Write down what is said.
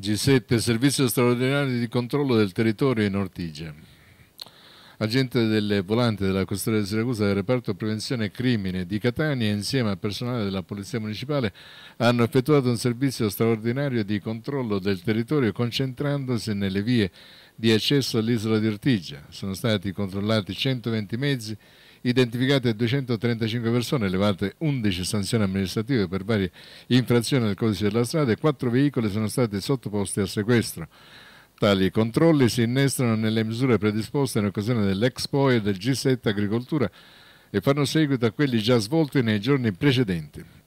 G7 Servizio straordinario di controllo del territorio in Ortigia. Agente del volante della custodia di Siracusa del reparto prevenzione crimine di Catania insieme al personale della Polizia Municipale hanno effettuato un servizio straordinario di controllo del territorio concentrandosi nelle vie di accesso all'isola di Ortigia. Sono stati controllati 120 mezzi identificate 235 persone, elevate 11 sanzioni amministrative per varie infrazioni del codice della strada e 4 veicoli sono stati sottoposti a sequestro. Tali controlli si innestano nelle misure predisposte in occasione dell'Expo e del G7 Agricoltura e fanno seguito a quelli già svolti nei giorni precedenti.